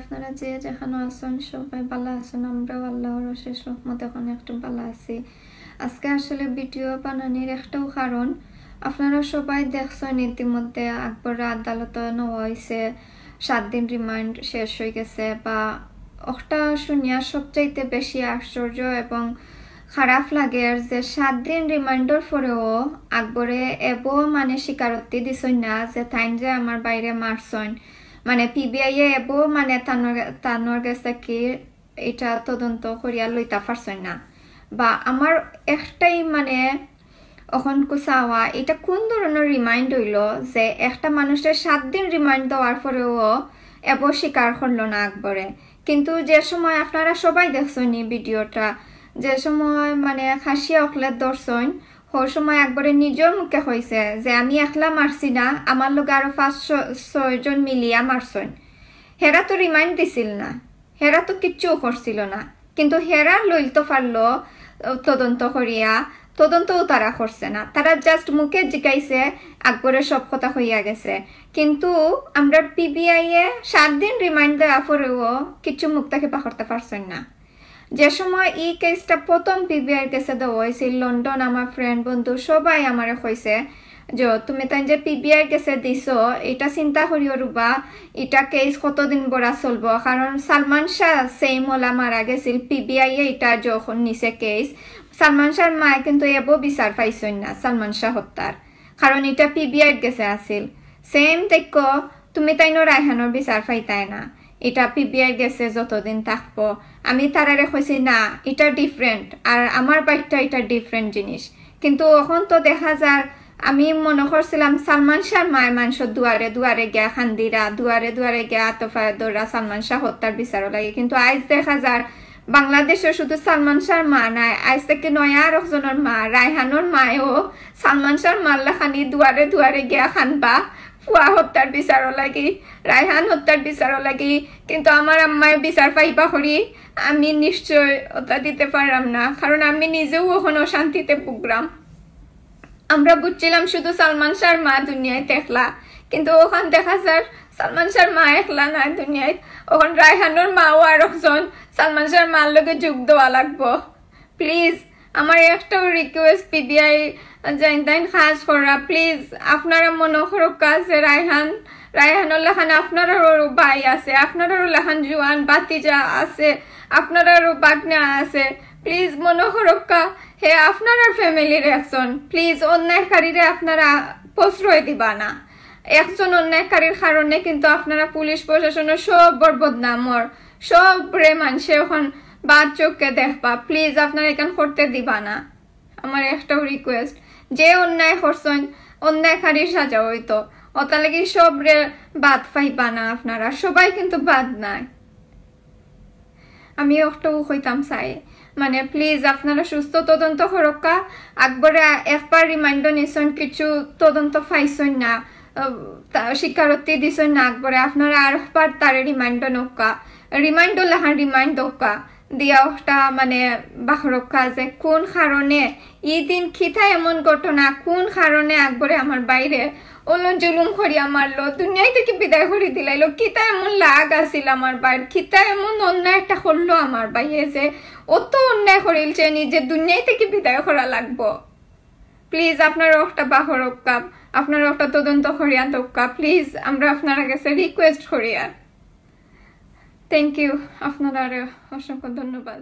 আপনারা যে যেখানে আছেন সবাই ভালো আছেন আমরাও আল্লাহ রসের সহমত এখন একটু ভালো আছি আজকে আসলে ভিডিও বানানির একটাও কারণ আপনারা সবাই দেখছেন ইতিমধ্যে আকবর আদালত নেওয়া হয়েছে সাত দিন রিমান্ড শেষ হয়ে গেছে বা একটা শুনিয়া সবচাইতে বেশি আশ্চর্য এবং খারাপ লাগে যে সাত দিন রিমান্ডর পরেও আকবরে এব মানে স্বীকারোক্তি দিছই না যে থাইন যে আমার বাইরে মারছন মানে পিবিআই এবো মানে তানোর কাছে কি এটা তদন্ত করিয়া লইতা পারছেন না বা আমার একটাই মানে অখন কুসাওয়া এটা কোন ধরনের রিমাইন্ড হইল যে একটা মানুষের সাত দিন রিমাইন্ড দেওয়ার পরেও এব স্বীকার করলো না আকবরে কিন্তু যে সময় আপনারা সবাই দেখছেন ভিডিওটা যে সময় মানে খাসিয়া অকলের দর্শন হওয়ার সময় একবারে নিজের মুখে হয়েছে যে আমি একলা মারছি না আমার লোক আরো পাঁচ ছয়জন মিলিয়া মারছেন হেরা তো রিমাইন্ড দিছিল না হেরা তো কিচ্ছু করছিল না কিন্তু হেরা তো পারল তদন্ত করিয়া তদন্তও তারা করছে না তারা জাস্ট মুখে জিকাইছে আকবরে সব কথা হইয়া গেছে কিন্তু আমরা পিবিআই এ সাত দিন রিমাইন্ড দেওয়া পরেও কিছু মুখ তাকে পাখরতে পারছেন না যে সময় ই কেসটা প্রথম পিবিআর কেসে দেওয়া হয়েছিল লন্ডন আমার ফ্রেন্ড বন্ধু সবাই আমার কইছে যে তুমি তাই যে পিবিআর কেসে দিছ এটা চিন্তা করি রুবা এটা কেস কতদিন বড়া চলব কারণ সালমান শাহ সেম হলা মারা গেছিল পিবিআই এটা যখন নিছে কেস সালমান শাহর মায়ে কিন্তু এব বিচার পাইছই না সালমান শাহ হত্যার কারণ এটা পিবিআর কেসে আছিল সেম তেক্য তুমি তাইনো রায়হানোর বিচার পাইতাই না এটা পিপিআই গেছে যতদিন থাকবো আমি তারারে কইছি না এটা ডিফারেন্ট আর আমার বাইকটা এটা ডিফারেন্ট জিনিস কিন্তু এখন তো দেখা যায় আমি মনে করছিলাম সালমান শাহ মায়ের মানুষ দুয়ারে দুয়ারে গিয়া খান্দিরা দুয়ারে দুয়ারে গিয়া দৌড়া সালমান শাহ হত্যার বিচার লাগে কিন্তু আজ দেখা যায় বাংলাদেশে শুধু সালমান শাহ মা নাই আজ থেকে নয়া রকজনের মা রায়হানোর মায়েও সালমান শাহ মাল্লা খানি দুয়ারে দুয়ারে গিয়া খানবা ফুয়া হত্যার বিচার লাগি রায়হান হত্যার বিচার লাগি কিন্তু আমার আম্মায় বিচার পাইবা হরি আমি নিশ্চয় ওটা দিতে পারলাম না কারণ আমি নিজেও ওখানে অশান্তিতে ভুগলাম আমরা বুঝছিলাম শুধু সালমান শাহর মা দুনিয়ায় দেখলা কিন্তু ওখান দেখা যার সালমান শাহর মা একলা না দুনিয়ায় ওখান রায়হানোর মাও আর একজন সালমান শাহর মার লগে যোগ দেওয়া লাগবো প্লিজ আমার একটা রিকোয়েস্ট যাই জাইনতাইন খাস করা প্লিজ আপনারা মনে আছে রায়হান রায়হানুল্লাহ খান আপনারও ভাই আছে আপনারও লাহান জুয়ান বাতিজা আছে আপনারও বাগনা আছে প্লিজ মনে সরকা হে আপনারা ফ্যামিলির একজন প্লিজ অন্যায়কারীরা আপনারা প্রশ্রয় দিবা না একজন অন্যায়কারীর কারণে কিন্তু আপনারা পুলিশ প্রশাসনের সব নামর সব রে মানুষে এখন বাদ চোখকে দেখবা প্লিজ আপনার এখান করতে দিবা না আমার একটা রিকোয়েস্ট যে অন্যায় করছেন খারি সাজা হইতো অতালে কি সব রে বাদ পাইবা না আপনারা সবাই কিন্তু বাদ নাই আমি একটু হইতাম চাই মানে প্লিজ আপনারা সুস্থ তদন্ত হরক্কা আকবরে একবার রিমাইন্ড নিছেন কিছু তদন্ত পাইছেন না শিক্ষারত্তি দিছেন না আকবরে আপনারা আর একবার তারে রিমাইন্ড নৌকা রিমাইন্ড লাহান রিমাইন্ড দক্কা দিয়াওটা মানে বাহরক্ষা যে কোন কারণে ই দিন খিতা এমন ঘটনা কোন কারণে আকবরে আমার বাইরে ওলন জুলুম করিয়া মারলো দুনিয়ায় থেকে বিদায় করি দিলাইলো খিতা এমন লাগ আসিল আমার বাইর খিতা এমন অন্যায় একটা করলো আমার বাইয়ে যে অত অন্যায় যে নিজে দুনিয়ায় থেকে বিদায় করা লাগব প্লিজ আপনার একটা বাহরক্কা আপনার একটা তদন্ত করিয়া দক্কা প্লিজ আমরা আপনারা কাছে রিকোয়েস্ট করিয়া থ্যাংক ইউ আপনার আরও অসংখ্য ধন্যবাদ